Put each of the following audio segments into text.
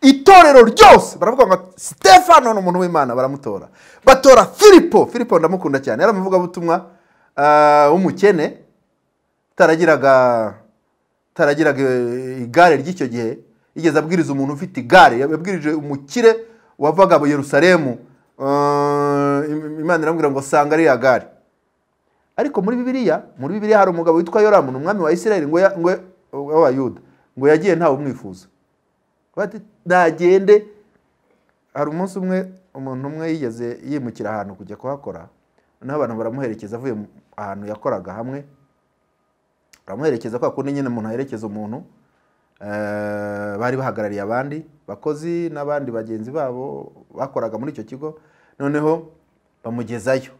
itorero ryose baravuga ngo Stefano ni umuntu w'imana baramutora batora filipo filipo ndamukunda cyane yari umuvugabutumwa eh, w'umukene taragiraga taragiraga eh, igare ry'icyo gihe igeze abwiriza umuntu ufite igare yabwirije umukire wavaga mu Yerusalemu eh, imana irambwira ngo sanga ariya gare ariko muri bibiriya muri bibiriya hari umugabo witwa yoramu umwami wa isirayeli ngo w'abayuda ngo yagiye ntawe umwifuza bati nagende hari umunsi umwe umuntu umwe yigeze yimukira ahantu kujya kuhakora noneho baramuherekeza avuye ahantu yakoraga hamwe baramuherekeza kwa kundi nyine umuntu aherekeza umuntu eh, bari bahagarariye abandi bakozi n'abandi bagenzi babo bakoraga muri icyo kigo noneho bamugezayo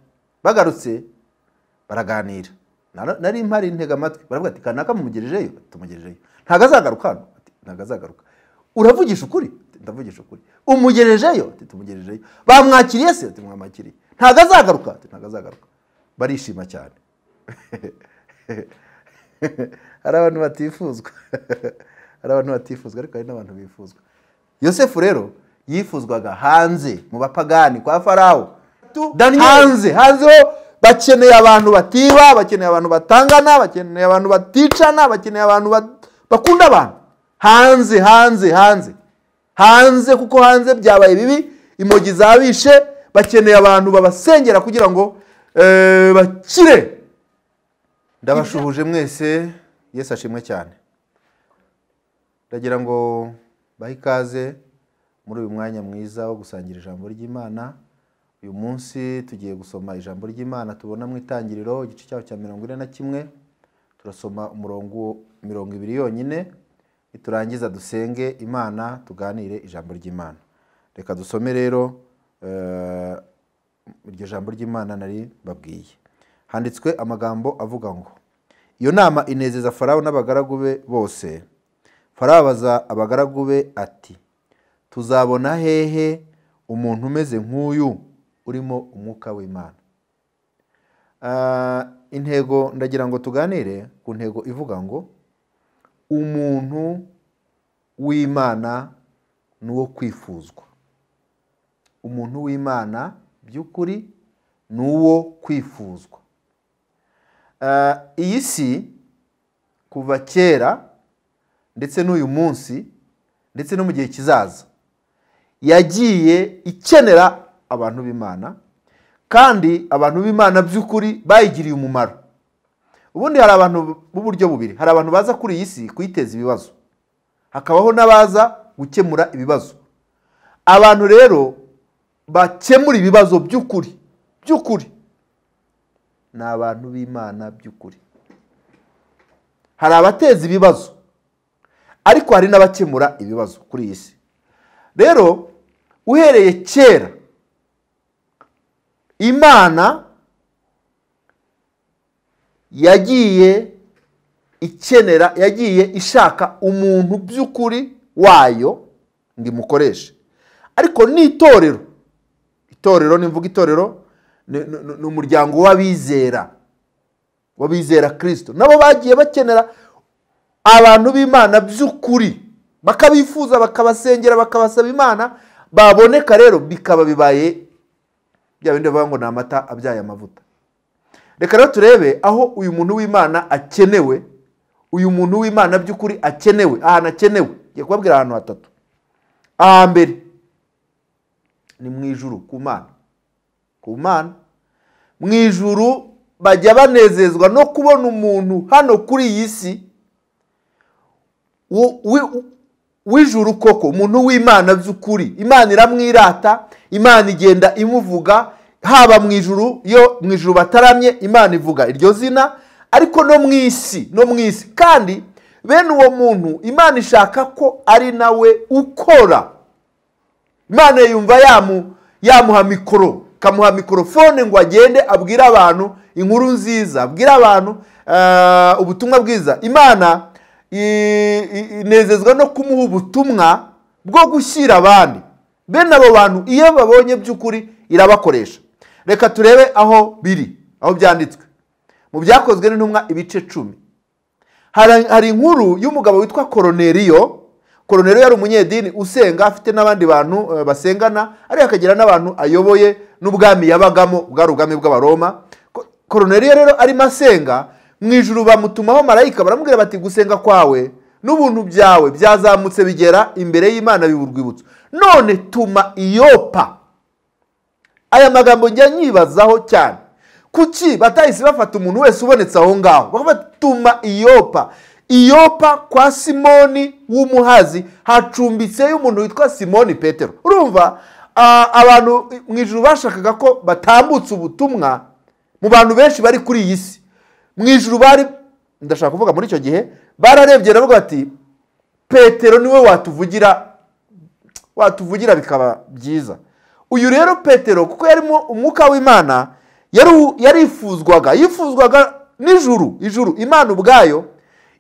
bagarutse baraganira nari mpari intega amatwi baravuga ati kanaka mumugejejeyo tumugejejeyo ntago azagaruka hano ntago azagaruka uravugisha ukuri ndavugisha ukuri umugerejeyo tumugerejeyo bamwakiriye se tumwamwakiriye ntabwo azagaruka ntabwo azagaruka barishima cyane hari abantu batifuzwa hari abantu batifuzwa ariko hari n'abantu bifuzwa yosefu rero yifuzwaga hanze mu bapagani kwa farawo hanze hanze ho bakeneye abantu batiba bakeneye abantu batangana bakeneye abantu baticana bakeneye abantu bakunda abantu hanze hanze hanze hanze kuko hanze byabaye bibi impogi zabishe bakeneye abantu babasengera kugira ngo eh, bakire ndabashuhuje mwese yesu ashimwe cyane ndagira ngo bahe ikaze muri uyu mwanya mwiza wo gusangira ijambo ry'imana uyu munsi tugiye gusoma ijambo ry'imana tubona mu itangiriro igice cyabo cya mirongo ine na kimwe turasoma umurongo mirongo ibiri yonyine turangiza dusenge imana tuganire ijambo ry'imana reka dusome rero eh, iryo jambo ry'imana nari babwiye handitswe amagambo avuga ngo iyo nama inezeza farawo n'abagaragu be bose farawo abaza abagaragu be ati tuzabona hehe umuntu umeze nk'uyu urimo umwuka w'imana eh, intego ndagira ngo tuganire ku ntego ivuga ngo umuntu w'imana ni uwo kwifuzwa umuntu w'imana by'ukuri ni uwo kwifuzwa eh, iyi si kuva kera ndetse n'uyu munsi ndetse no mu gihe kizaza yagiye ikenera abantu b'imana kandi abantu b'imana by'ukuri bayigiriye umumaro ubundi hari abantu b'uburyo bubiri hari abantu baza kuri iyi si kuyiteza ibibazo hakabaho n'abaza gukemura ibibazo abantu rero bakemura ibibazo by'ukuri by'ukuri ni abantu b'imana by'ukuri hari abateza ibibazo ariko hari n'abakemura ibibazo kuri iyi si rero uhereye kera imana yagiye ikenera yagiye ishaka umuntu by'ukuri wayo ngo imukoreshe ariko ni itorero itorero nimvuga itorero ni umuryango w'abizera w'abizera kirisito nabo bagiye bakenera abantu b'imana by'ukuri bakabifuza bakabasengera bakabasaba imana baboneka rero bikaba bibaye bya bindi bavuga ngo ni amata abyaye amavuta reka rero turebe aho uyu muntu w'imana akenewe uyu muntu w'imana by'ukuri akenewe ahantu akenewe ngiye kubabwira ahantu hatatu ahambere ni mu ijuru ku mana ku mana mu ijuru bajya banezezwa no kubona umuntu hano kuri iyi si w'ijuru koko umuntu w'imana by'ukuri imana iramwirata imana igenda imuvuga haba mu ijuru yo mu ijuru bataramye imana ivuga iryo zina ariko no mu isi no mu isi kandi bene uwo muntu imana ishaka ko ari nawe ukora imana yumva yamu yamuha mikoro ikamuha mikorofone ngo agende abwire abantu inkuru nziza abwire abantu eh, ubutumwa bwiza imana inezezwa no kumuha ubutumwa bwo gushyira abandi bene abo bantu iyo babonye by'ukuri irabakoresha reka turebe aho biri aho byanditswe mu byakozwe n'intumwa ibice cumi hari inkuru y'umugabo witwa koroneriyo koroneriyo yari umunyedini usenga afite n'abandi bantu eh, basengana ariko akagira n'abantu ayoboye n'ubwami yabagamo bwari ubwami bw'abaroma koroneriyo rero arimo asenga mu ijuru bamutumaho marayika baramubwira bati gusenga kwawe n'ubuntu byawe byazamutse bigera imbere y'imana biba urwibutso none tuma iyopa aya magambo njya nyibazaho cyane kuki batahise bafata umuntu wese ubonetse aho ngaho bagatuma iyopa iyopa kwa simoni w'umuhazi hacumbitseyo umuntu witwa simoni petero urumva abantu mu ijoro bashakaga ko batambutsa ubutumwa mu bantu benshi bari kuri iyi si mu ijoro bari ndashaka kuvuga muri icyo gihe bararebye baravuga bati petero niwe watuvugira watuvugira bikaba byiza uyu rero petero kuko yarimo umwuka w'imana yarifuzwaga yifuzwaga n'ijuru ijuru imana ubwayo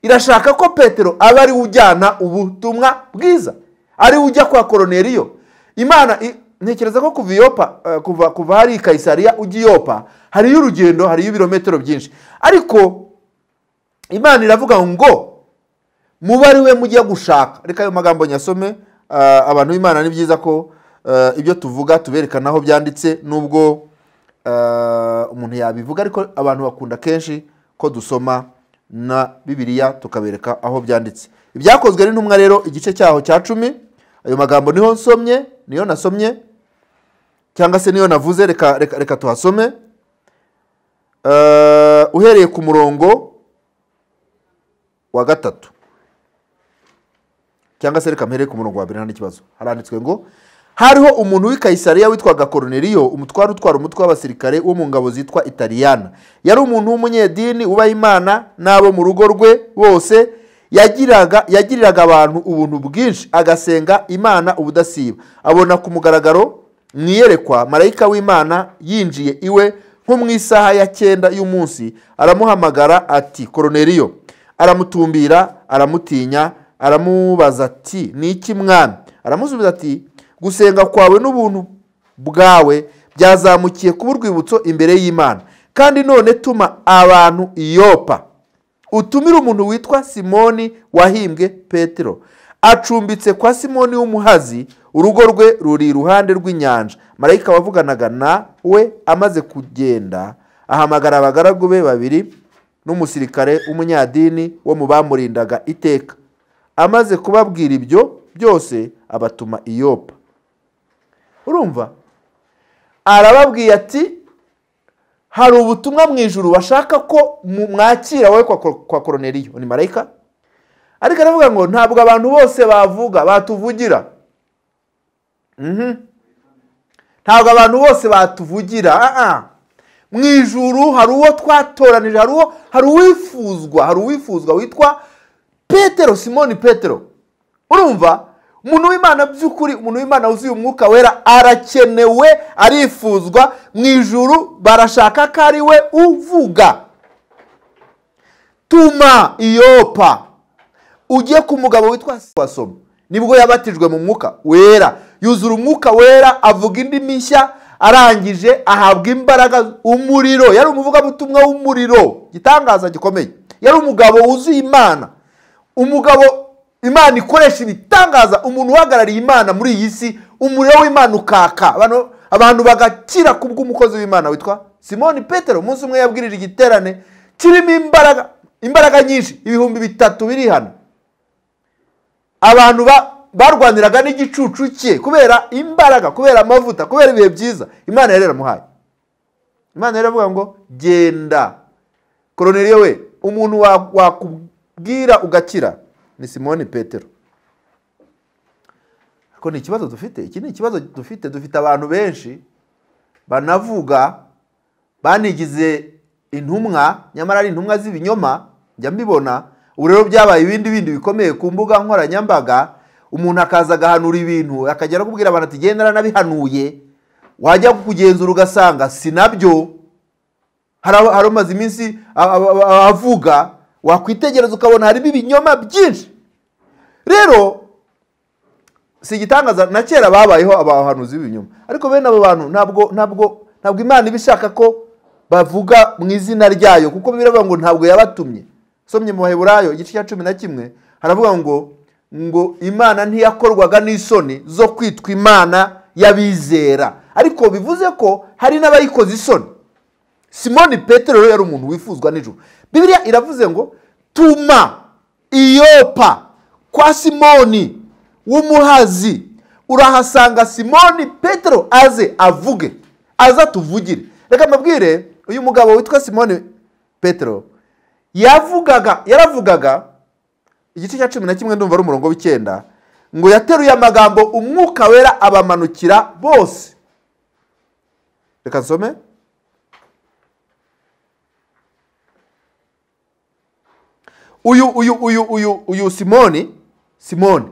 irashaka ko petero aba ariwe ujyana ubutumwa bwiza ari ujya kwa koroneriyo imana ntekereza ko kuva iyopa eh, kuva kuva hari i kayisariya ujya iyopa hariyo urugendo hariyo ibirometero byinshi ariko imana iravuga ngo mubare we mujya gushaka reka ayo magambo nyasome eh, abantu b'imana ni byiza ko Eh, ibyo tuvuga tubereka aho byanditse nubwo eh, umuntu yabivuga ariko abantu bakunda kenshi ko dusoma na bibiriya tukabereka aho byanditse ibyakozwe n'intumwa rero igice cyaho cya cumi ayo magambo niho nsomye niyo nasomye cyangwa se niyo navuze reka reka tuhasome eh, uhereye ku murongo wa gatatu cyangwa se reka mpereye ku murongo wa mbere nta n'ikibazo haranditswe ngo hariho umuntu w'i kayisariya witwaga koroneriyo umutware utwara umutwe w'abasirikare wo mu ngabo zitwa italiyana yari umuntu w'umunyedini ubaha imana n'abo mu rugo rwe bose yagiraga yagiriraga abantu ubuntu bwinshi agasenga imana ubudasiba abona ku mugaragaro mu iyerekwa marayika w'imana yinjiye iwe nko mu isaha ya cyenda y'umunsi aramuhamagara ati koroneriyo aramutumbira aramutinya aramubaza ati ni iki mwami aramusubiza ati gusenga kwawe n'ubuntu bwawe byazamukiye kuba urwibutso imbere y'imana kandi none tuma abantu iyopa utumire umuntu witwa simoni wahimbwe petero acumbitse kwa simoni w'umuhazi urugo rwe ruri iruhande rw'inyanja marayika wavuganaga na we amaze kugenda ahamagara abagaragu be babiri n'umusirikare w'umunyadini wo mu bamurindaga iteka amaze kubabwira ibyo byose abatuma iyopa urumva arababwiye ati hari ubutumwa mu ijuru bashaka ko mwakira we kwa koroneriyo ni marayika ariko aravuga ngo ntabwo abantu bose bavuga batuvugira mhm. ntabwo abantu bose batuvugira ah, ah. mu ijuru hari uwo twatoranije hari uwifuzwa hari uwifuzwa witwa petero simoni petero urumva umuntu w'imana by'ukuri umuntu w'imana wuzuye umwuka wera arakenewe arifuzwa mu ijuru barashaka ko ari we uvuga tuma iyopa ujye ku mugabo witwa wasoma nibwo yabatijwe mu mwuka wera yuzura umwuka wera avuga indimi nshya arangije ahabwa imbaraga umuriro yari umuvugabutumwa w'umuriro igitangaza gikomeye yari umugabo wuzuye imana umugabo imana ikoresha ibitangaza umuntu uhagarariye imana muri iyi si umuriro w'imana ukaka abantu bagakira kubw'umukozi w'imana witwa simoni petero umunsi umwe yabwirira igiterane kirimo imbaraga imbaraga nyinshi ibihumbi bitatu biri hano abantu barwaniraga n'igicucu cye kubera imbaraga kubera amavuta kubera ibihe byiza imana yari yaramuhaye imana yari yaravuga ngo genda koroneriyo we umuntu wakubwira ugakira ni simoni petero ariko ni ikibazo dufite iki ni ikibazo dufite dufite abantu benshi banavuga banigize intumwa nyamara ari intumwa z'ibinyoma njya mbibona ubu rero byabaye ibindi bindi bikomeye ku mbuga nkoranyambaga umuntu akaza agahanura ibintu akajya akubwira abantu ati genda narabihanuye wajya kugenzura ugasanga si nabyo hari amaze iminsi avuga wakwitegereza ukabona harimo ibinyoma byinshi rero si igitangaza na kera babayeho abahanuzi b'ibinyoma ariko bene abo bantu ntabwo ntabwo ntabwo imana iba ishaka ko bavuga mu izina ryayo kuko biravuga ngo ntabwo yabatumye somye mu baheburayo igice cya cumi na kimwe haravuga ngo ngo imana ntiyakorwaga n'isoni zo kwitwa imana y'abizera ariko bivuze ko hari n'abayikoze isoni simoni petero yari umuntu wifuzwa nijoro bibiriya iravuze ngo tuma iyopa kwa simoni w'umuhazi urahasanga simoni petero aze avuge aza tuvugire reka mabwire uyu mugabo witwa simoni petero yavugaga yaravugaga igice cya cumi na kimwe ndumva ari umurongo w'icyenda ngo yateruye amagambo umwuka wera abamanukira bose reka nsome uyu uyu uyu uyu uyu simoni simoni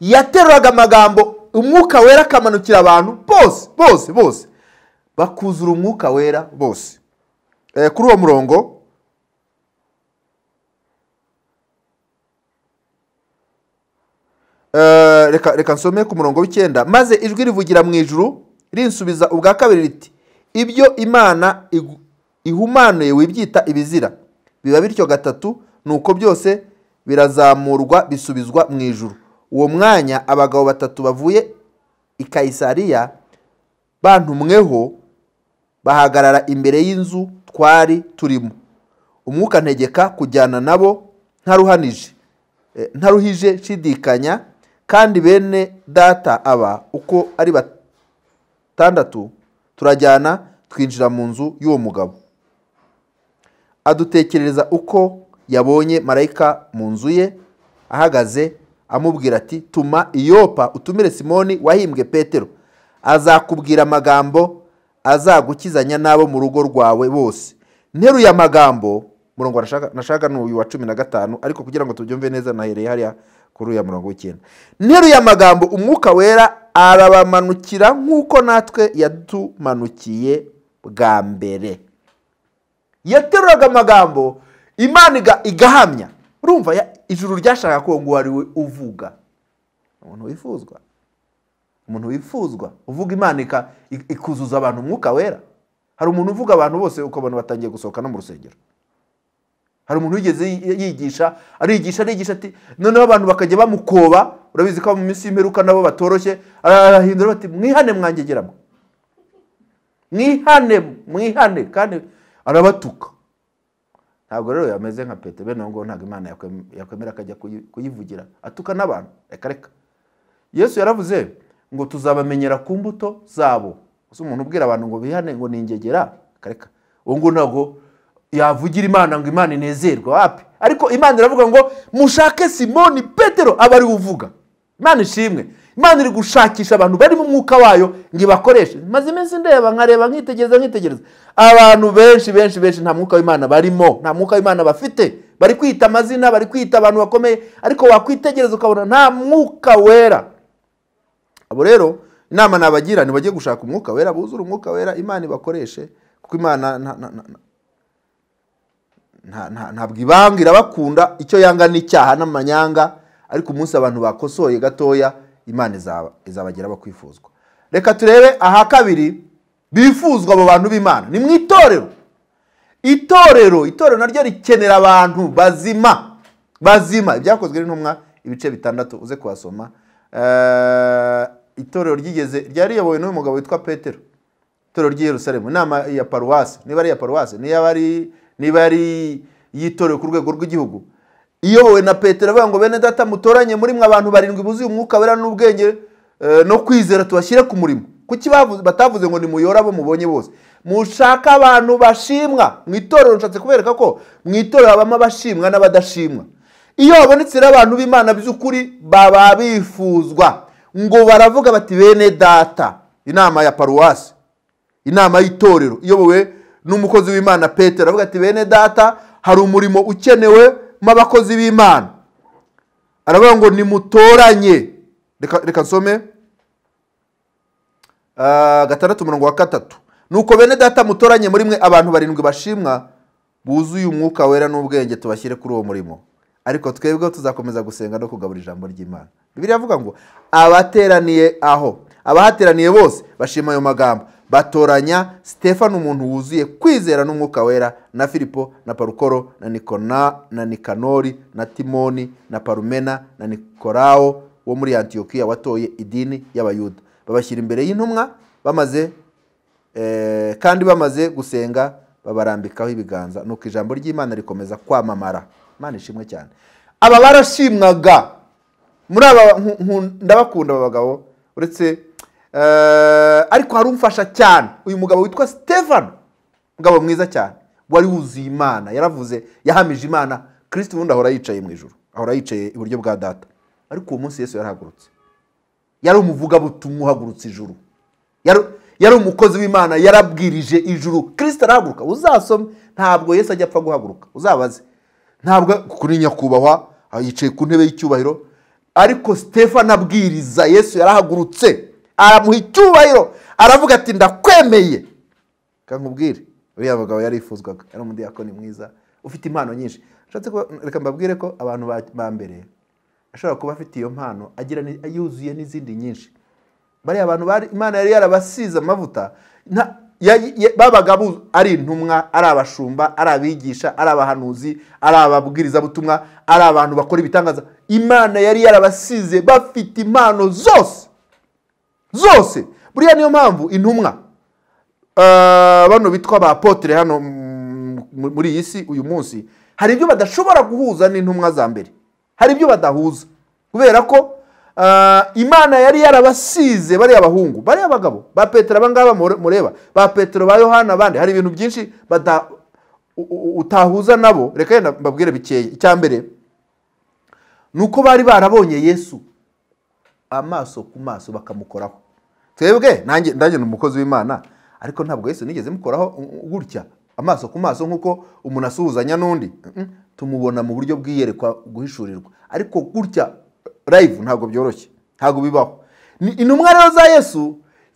yateruraga amagambo umwuka wera akamanukira abantu bose bose bose bakuzura umwuka wera bose eh, kuri uwo murongo eh, reka reka nsome ku murongo w'icyenda maze ijwi rivugira mu ijuru rinsubiza ubwa kabiri riti ibyo imana ihumanuye wibyita ibizira biba bityo gatatu nuko byose birazamurwa bisubizwa mu ijuru uwo mwanya abagabo batatu bavuye i kayisariya bantumweho bahagarara imbere y'inzu twari turimo umwuka ntegeka kujyana nabo ntaruhanije eh, ntaruhije nshidikanya kandi bene data aba uko ari batandatu turajyana twinjira mu nzu y'uwo mugabo adutekereza uko yabonye marayika mu nzu ye ahagaze amubwira ati tuma iyopa utumire simoni wahimbwe petero azakubwira amagambo azagukizanya n'abo mu rugo rwawe bose nteruye amagambo murongo nashaka ni uyu wa cumi na gatanu ariko kugira ngo tubyumve neza nahereye hariya kuri uyu murongo w'icyenda nteruye amagambo umwuka wera arabamanukira nk'uko natwe yatumanukiye bwa mbere yateruraga amagambo imana igahamya urumva ijuru ryashaka ko ngo wari uvuga umuntu wifuzwa umuntu wifuzwa uvuga imana ikuzuza abantu umwuka wera hari umuntu uvuga abantu bose ukabona batangiye gusohoka no mu rusengero hari umuntu wigeze yigisha arigisha arigisha ati noneho abantu bakajya bamukoba urabizi ko mu minsi y'imperuka nabo batoroshye arahindura bati mwihane mwangegeramo mwihane mwihane kandi arabatuka ntabwo rero yameze nka pete bene uwo nguwo ntabwo imana yakwemera akajya kuyivugira atuka n'abantu reka reka yesu yaravuze ngo tuzabamenyera ku mbuto zabo gusa umuntu ubwira abantu ngo bihane ngo ni ingegera reka uwo nguwo ntabwo yavugira imana ngo imana inezerwe wapi ariko imana iravuga ngo mushake simoni petero aba ari uvuga imana ishimwe imana iri gushakisha abantu bari mu mwuka wayo ngo ibakoreshe maze iminsi ndeba nkareba nkitegereza nkitegereza abantu benshi benshi benshi nta mwuka w'imana barimo nta mwuka w'imana bafite bari kwita amazina bari kwita abantu bakomeye ariko wakwitegereza ukabona nta mwuka wera abo rero inama nabagira ntibajye gushaka umwuka wera buzure umwuka wera imana ibakoreshe kuko imana ntabwo ibanga irabakunda icyo yanga ni icyaha n'amanyanga ariko umunsi abantu bakosoye gatoya imana izabagera bakwifuzwa reka turebe aha kabiri bifuzwa abo bantu b'imana ni mu itorero itorero itorero naryo rikenera abantu bazima bazima ibyakozwe n'intumwa ibice bitandatu uze kuhasoma eh, itorero ryigeze ryari riyobowe n'uyu mugabo witwa petero itorero ry'i Yerusalemu inama ya paruwasi niba ari iya paruwasi niba ari niba ari iyitorero ku rwego rw'igihugu iyobowe na petero avuga ngo bene data mutoranye muri mwe abantu barindwi buzuye umwuka wera n'ubwenge eh, no kwizera tubashyire ku murimo kuki batavuze ngo nimuyore abo mubonye bose mushaka abantu bashimwa mu itorero nshatse kubereka ko mu itorero habamo abashimwa n'abadashimwa iyo habonetse abantu b'imana by'ukuri baba bifuzwa ngo baravuga bati bene data inama ya paruwasi inama y'itorero iyobowe n'umukozi w'imana petero avuga ati bene data hari umurimo ukenewe mu b'imana aravuga ngo nimutoranye reka nsome ah, gatandatu umurongo wa gatatu nuko bene data mutoranye muri mwe abantu barindwi bashimwa buzuye umwuka wera n'ubwenge tubashyire kuri uwo murimo ariko twebwe tuzakomeza gusenga no kugabura ijambo ry'imana biriya avuga ngo abateraniye aho abahateraniye bose bashima ayo magambo batoranya stefano umuntu wuzuye kwizera n'umwuka wera na filipo na parukoro na nikona na nikanori na timoni na parumena na nikorawo wo muri antiyokiya watoye idini y'abayuda babashyira imbere y'intumwa bamaze eh, kandi bamaze gusenga babarambikaho ibiganza nuko ijambo ry'imana rikomeza kwamamara imana ishimwe cyane aba barashimwaga muri aba ndabakunda aba bagabo uretse Eh, ariko hari umfasha cyane uyu mugabo witwa stefano umugabo mwiza cyane wari wuzuye imana yaravuze yahamije imana kirisiti ubundi ahora yicaye mu ijoro ahora yicaye iburyo bwa data ariko uwo munsi Yesu yarahagurutse yari umuvugabutumwa uhagurutse ijuru yari umukozi w'imana yarabwirije ijuru kirisita arahaguruka uzasome ntabwo Yesu ajya apfa guhaguruka uzabaze ntabwo kuri nyakubahwa yicaye ku ntebe y'icyubahiro ariko stefan abwiriza Yesu yarahagurutse aramuha icyubahiro aravuga ati ndakwemeye nkubwire uriya mugabo yarifuzwaga yari umudiyakoni mwiza ufite impano nyinshi reka mbabwire ko abantu ba mbere ashobora kuba afite iyo mpano agira yuzuye n'izindi nyinshi bariya abantu imana yari yarabasize amavuta babaga ari intumwa ari abashumba ari abigisha ari abahanuzi ari ababwirizabutumwa ari abantu bakora ibitangaza imana yari yarabasize bafite impano zose zose buriya niyo mpamvu intumwa eh, bano bitwa ba potire hano muri iyi si uyu munsi hari ibyo badashobora guhuza n'intumwa za mbere hari ibyo badahuza kubera ko eh, imana yari yarabasize bariya bahungu bariya bagabo ba petero abangaba mureba ba petero ba yohana abandi hari ibintu byinshi utahuza nabo reka yenda mbabwire bikeya icya mbere ni uko bari barabonye yesu amaso ku maso bakamukoraho twebwe nanjye ndagenda umukozi w'imana ariko ntabwo Yesu nigeze mukoraho gutya amaso ku maso nk'uko umuntu asuhuzanya n'undi tumubona mu buryo bwiyerekwa guhishurirwa ariko gutya live ntabwo byoroshye ntabwo bibaho intumwa rero za yesu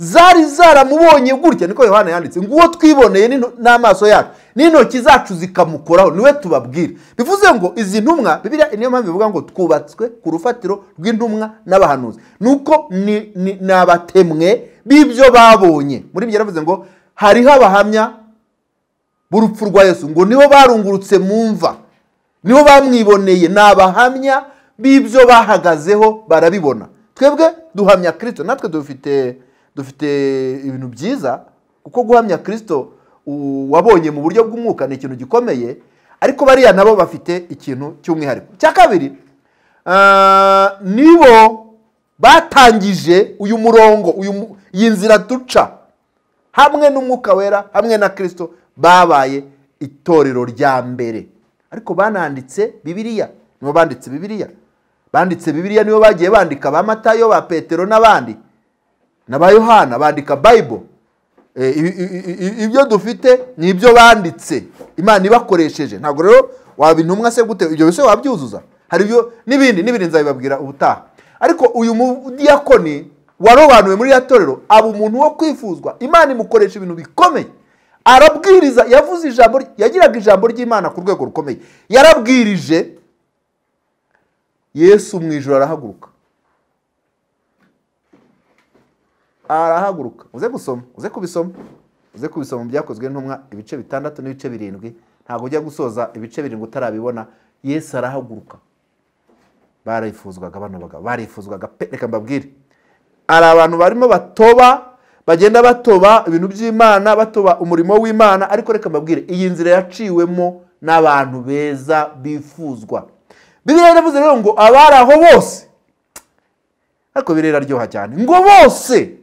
zari zaramubonye gutya niko yohana yanditse ngo uwo twiboneye n'amaso yacu n'intoki zacu zikamukoraho niwe tubabwira bivuze ngo izi ntumwa bibiriya niyo mpamvu bivuga ngo twubatswe ku rufatiro rw'intumwa n'abahanuzi nuko ni abatemwe b'ibyo babonye muri ibyo yaravuze ngo hariho abahamya b'urupfu rwa Yesu ngo nibo barungurutse mu mva nibo bamwiboneye ni abahamya b'ibyo bahagazeho barabibona twebwe duhamya kirisito natwe dufite dufite ibintu byiza kuko guhamya kirisito wabonye mu buryo bw'umwuka ni ikintu gikomeye ariko bariya nabo bafite ikintu cy'umwihariko cya kabiri eh, nibo batangije uyu murongo iyi nzira duca hamwe n'umwuka wera hamwe na kirisito babaye itorero rya mbere ariko bananditse bibiriya nibo banditse bibiriya banditse bibiriya nibo bagiye bandika ba matayo ba petero n'abandi na ba yohana bandika bayibolo eh, ibyo dufite ni ibyo banditse imana ibakoresheje ntabwo rero waba intumwa se gute ibyo bise wabyuzuza hari ibyo n'ibindi n'ibindi nzabibabwira ubutaha ariko uyu mudiyakoni warobanuwe muri ya torero aba umuntu wo kwifuzwa imana imukoresha ibintu bikomeye arabwiriza yavuze ijambo yagiraga ijambo ry'imana ku rwego rukomeye yarabwirije yesu mu ijoro arahaguruka arahaguruka uze gusoma uze kubisoma uze kubisoma byakozwe n’umwa ibice bitandatu n'ibice birindwi ntabwo ujya gusoza ibice birindwi utarabibona yesu arahaguruka barifuzwaga bano bagabo barifuzwaga pe reka mbabwire hari abantu barimo batoba bagenda batoba ibintu by'imana batoba umurimo w'imana ariko reka mbabwire iyi nzira yaciwemo n'abantu beza bifuzwa bibiliya yaravuze rero ngo abari aho bose ariko birera aryoha cyane ngo bose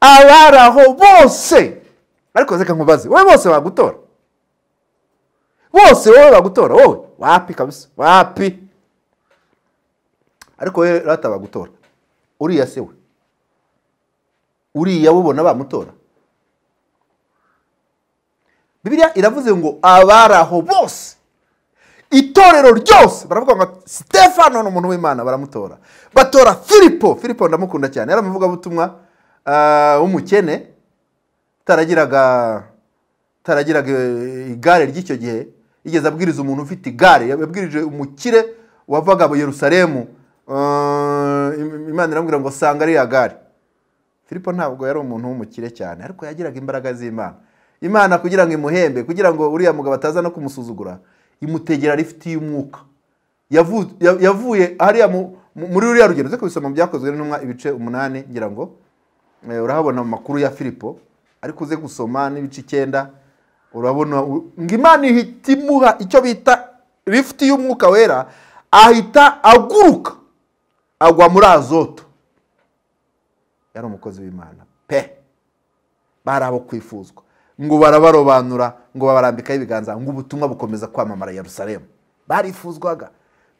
abari aho bose ariko reka nkubaze wowe bose bagutora bose wowe bagutora wowe wapi kabisa wapi ariko wowe rata bagutora uriya se we uriya ubona bamutora bibiliya iravuze ngo abari aho bose itorero ryose baravuga ngo sitefano ni umuntu w'imana baramutora batora filipo filipo ndamukunda cyane yari umuvugabutumwa w'umukene ah, utaragiraga utaragiraga eh, igare ry'icyo gihe yigeze abwiriza umuntu ufite igare yabwirije umukire wavaga mu Yerusalemu ah, imana irambwira ngo sanga ariya gare filipo ntabwo yari umuntu w'umukire cyane ariko yagiraga imbaraga z'imana imana kugira ngo imuhembe kugira ngo uriya mugabo ataza no kumusuzugura imutegera rifitiye umwuka yavuye hariya muri uriya rugendo ku kubisoma byakozwe n'intumwa ibice umunani ngira ngo Eh, urahabona mu makuru ya filipo ariko uze gusoma n'ibice icyenda urabona ngo imana ihita imuha icyo bita lifuti y'umwuka wera ahita aguruka agwa muri azoto yari umukozi w'imana pe bari abo kwifuzwa ngo barabarobanura ngo babarambikaho ibiganza ngo ubutumwa bukomeza kwamamara Yerusalemu barifuzwaga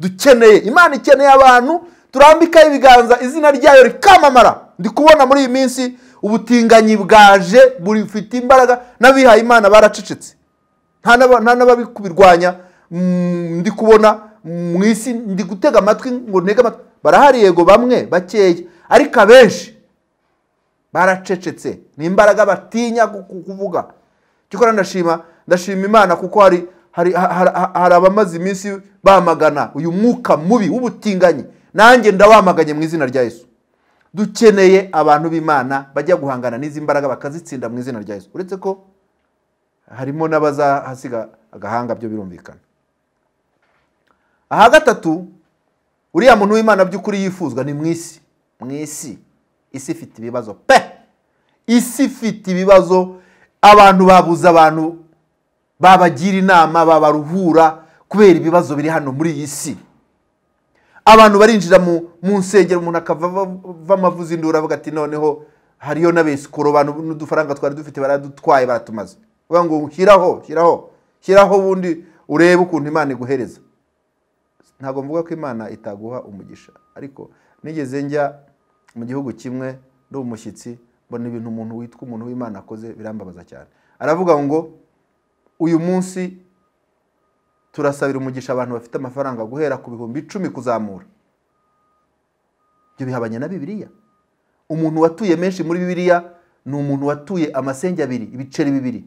dukeneye imana ikeneye abantu turambikaho ibiganza izina ryayo rikamamara ndi kubona muri iyi minsi ubutinganyi bwaje buri bufite imbaraga n'abihaye imana baracecetse nta n'ababirwanya mm, ndi kubona mu isi ndi gutega amatwi ngo ntege amatwi barahari yego bamwe bakeya ariko abenshi baracecetse ni imbaraga batinya kuvuga cyokora ndashima ndashima imana kuko hari hari abamaze iminsi bamagana uyu mwuka mubi w'ubutinganyi nanjye ndawamaganye mu izina rya Yesu dukeneye abantu b'imana bajya guhangana n'izi mbaraga bakazitsinda mu izina rya Yesu uretse ko harimo n'abazahasiga agahanga byo birumvikana aha gatatu uriya muntu w'imana by'ukuri yifuzwa ni mu isi mu isi isi ifite ibibazo pe isi ifite ibibazo abantu babuze abantu babagira inama babaruhura kubera ibibazo biri hano muri iyi si abantu barinjira mu nsengero umuntu akava amavuza indura avuga ati noneho hariyo n'abesikoro abantu n'udufaranga twari dufite baradutwaye baratumaze uvuga ngo shyiraho shyiraho shyiraho ubundi urebe ukuntu imana iguhereza ntabwo mvuga ko imana itaguha umugisha ariko nigeze njya mu gihugu kimwe ndi umushyitsi mbona ibintu umuntu witwa umuntu w'imana akoze birambabaza cyane aravuga ngo uyu munsi turasabira umugisha abantu bafite amafaranga guhera ku bihumbi icumi kuzamura ibyo bihabanye na bibiriya umuntu watuye menshi muri bibiriya ni umuntu watuye amasenge abiri ibiceri bibiri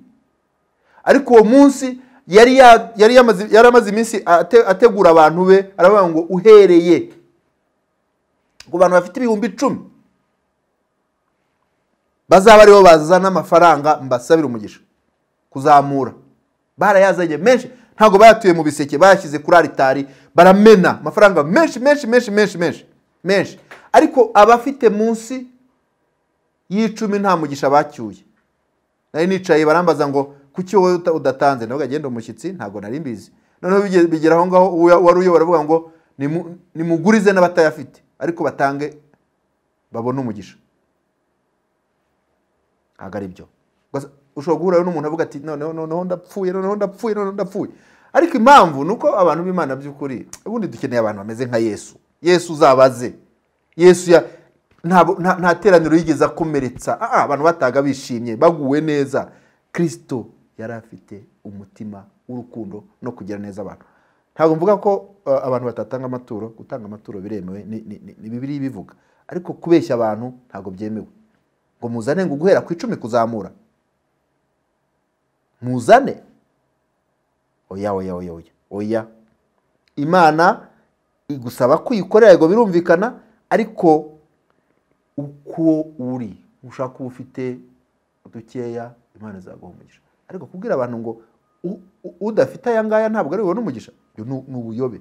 ariko uwo munsi yari yari amaze iminsi ategura abantu be aravuga ngo uhereye ku bantu bafite ibihumbi icumi bazaba aribo bazana amafaranga mbasabira umugisha kuzamura barayazanye menshi ntabwo bayatuye mu biseke bayashyize kuri aritari baramena amafaranga menshi menshi menshi menshi menshi menshi ariko abafite munsi y'icumi nta mugisha bacyuye nari nicaye barambaza ngo kuki wowe udatanze nawe agenda umushyitsi ntabwo nari mbizi noneho bigera aho ngaho wari uyobora baravuga ngo nimugurize n'abatayafite ariko batange babone umugisha ntabwo ari byo ushobora guhura n'umuntu avuga ati noneho ndapfuye noneho ndapfuye noneho ndapfuye ariko impamvu ni uko abantu b'imana by'ukuri ubundi dukeneye abantu bameze nka yesu yesu uzabaze yesu ya nta teraniro yigeze akomeretsa ah, ah, abantu bataga bishimye baguwe neza kirisito yari afite umutima w'urukundo no kugira neza abantu ntabwo mvuga ko uh, abantu batatanga amaturo gutanga amaturo biremewe ni bibiri bivuga ariko kubeshya abantu ntabwo byemewe ngo muzane ngo guhera ku icumi kuzamura muzane oya oya oya oya oya imana igusaba kuyikorera yego birumvikana ariko uko uri ushaka uba ufite udukeya imana izaguha umugisha ariko kubwira abantu ngo udafite aya ngaya ntabwo ari bubone umugisha ni ubuyobe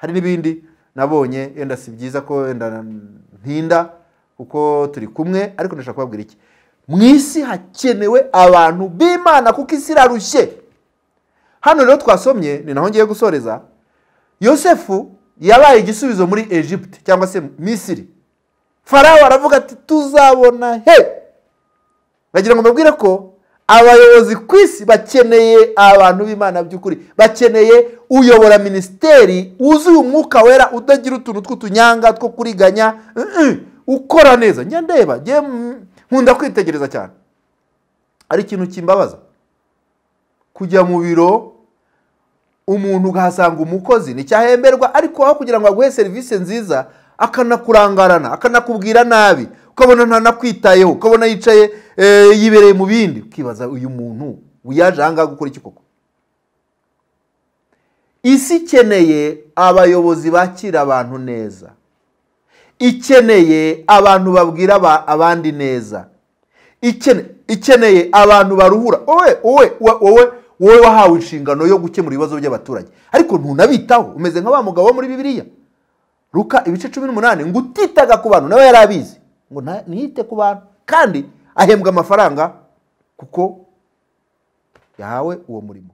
hari n'ibindi nabonye yenda si byiza ko wenda ntinda kuko turi kumwe ariko ndashaka kubabwira iki mu isi hakenewe abantu b'imana kuko isi irarushye hano rero twasomye ni naho ngiye gusoreza yosefu yabaye igisubizo muri Egypt cyangwa se misiri farawo aravuga ati tuzabona he bagira ngo mbabwire ko abayobozi ku isi bakeneye abantu b'imana by'ukuri bakeneye uyobora minisiteri wuzuye umwuka wera utagira utuntu tw'utunyanga two kuriganya ukora neza ndeba nkunda kwitegereza cyane ari ikintu kimbabaza kujya mu biro umuntu ukahasanga umukozi nticyahemberwa ariko aho kugira ngo aguhe serivisi nziza akanakurangarana akanakubwira nabi ukabona ntanakwitayeho ukabona yicaye eh, yibereye mu bindi ukibaza uyu muntu wiyaje ahangaha gukora iki koko isi ikeneye abayobozi bakira abantu neza ikeneye abantu babwira abandi neza ikeneye abantu baruhura wowe wowe wowe wowe wahawe inshingano yo gukemura ibibazo by'abaturage ariko ntunabitaho umeze nka wa mugabo wo muri bibiriya ruka ibice cumi n'umunani ngo utitaga ku bantu nawe yari abizi ngo ntiyite ku bantu kandi ahembwa amafaranga kuko yahawe uwo murimo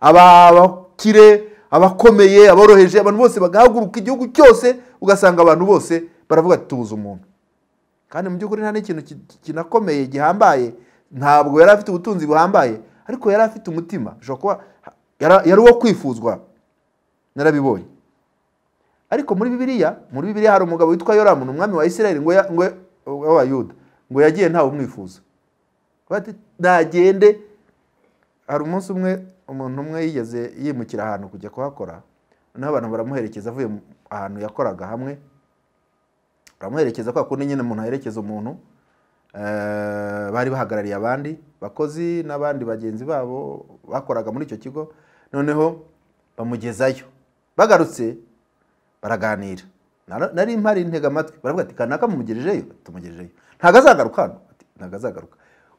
abakire abakomeye aboroheje abantu bose bagahaguruka igihugu cyose ugasanga abantu bose baravuga ati tubuze umuntu kandi mu by'ukuri nta n'ikintu kinakomeye gihambaye ntabwo yari afite ubutunzi buhambaye ariko yari afite umutima yari uwo kwifuzwa narabibonye ariko muri bibiriya muri bibiriya hari umugabo witwa yoramu umwami wa israel ngo w'abayuda ngo yagiye ntawe umwifuza ntagende hari umunsi umwe umuntu umwe yigeze yimukira ahantu kujya kuhakora noneho abantu baramuherekeza avuye ahantu yakoraga hamwe baramuherekeza kwa kundi nyine umuntu aherekeza umuntu eh, bari bahagarariye abandi bakozi n'abandi bagenzi babo bakoraga muri icyo kigo noneho bamugezayo bagarutse baraganira nari mpari intega amatwi baravuga ati kanaka mumugejejeyo tumugejejeyo ntabwo azagaruka hano ntabwo azagaruka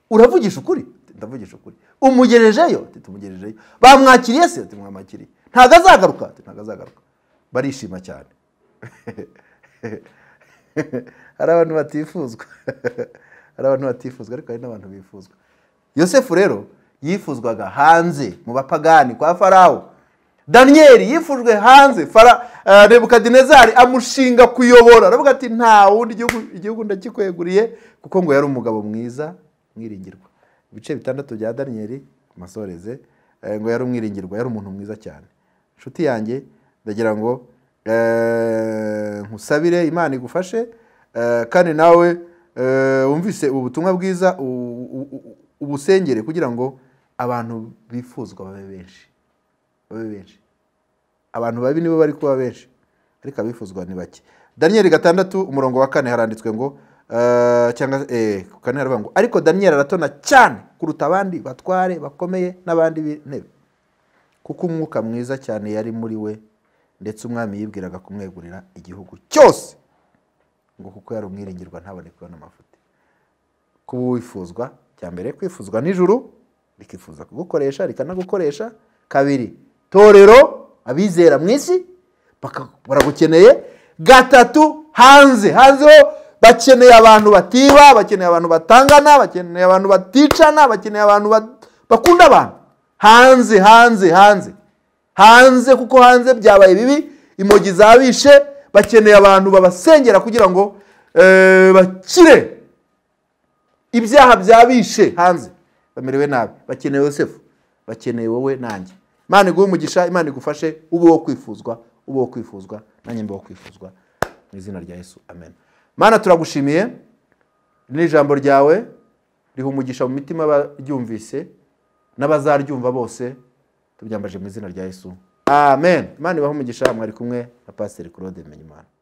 uravugisha ukuri ndavugisha ukuri umugejejeyo tumugejejeyo bamwakiriye se tumwamwakiriye ntabwo azagaruka ntabwo azagaruka barishima cyane hari abantu batifuzwa hari abantu batifuzwa ariko hari n'abantu bifuzwa yosefu rero yifuzwaga hanze mu bapagani kwa farawo daniyeli yifujwe hanze fara rebukadinezari eh, amushinga kuyobora aravuga ati nta wundi igihugu ndakikweguriye kuko ngo yari umugabo mwiza mwiringirwa ibice bitandatu bya daniyeli masoreze eh, ngo yari umwiringirwa yari umuntu mwiza cyane inshuti yanjye ndagira ngo eh, nkusabire imana igufashe kandi nawe wumvise ubutumwa bwiza ubusengere kugira ngo abantu bifuzwa babe benshi babe benshi abantu babi nibo bari kuba benshi ariko abifuzwa ni bake daniyeli gatandatu umurongo wa kane haranditswe ngo eh, cyangwa eh, kane haravuga ngo ariko daniyeli aratona cyane kuruta abandi batware bakomeye n'abandi b'intebe kuko umwuka mwiza cyane yari muri we ndetse umwami yibwiraga kumwegurira igihugu cyose ngo kuko yari umwiringirwa ntabone kubona amafuti kuba wifuzwa cya mbere kwifuzwa n'ijuru rikifuza kugukoresha rikanagukoresha kabiri torero abizera mu isi baragukeneye gatatu hanze hanze ho bakeneye abantu batiba bakeneye abantu batangana bakeneye abantu baticana bakeneye abantu bakunda abantu hanze hanze hanze hanze kuko hanze byabaye bibi imogi zabishe bakeneye abantu babasengera kugira ngo eh, bakire ibyaha byabishe hanze bamerewe nabi bakeneye yosefu bakeneye wowe nanjye imana iguhe umugisha imana igufashe ube wo kwifuzwa ube wo kwifuzwa nanjye mbe wo kwifuzwa mu izina rya yesu amen mana turagushimiye ni ijambo ryawe riha umugisha mu mitima abaryumvise n'abazaryumva bose tubyambaje mu izina rya yesu amen imana ibahe umugisha mwari kumwe na pasiteri claude menyimana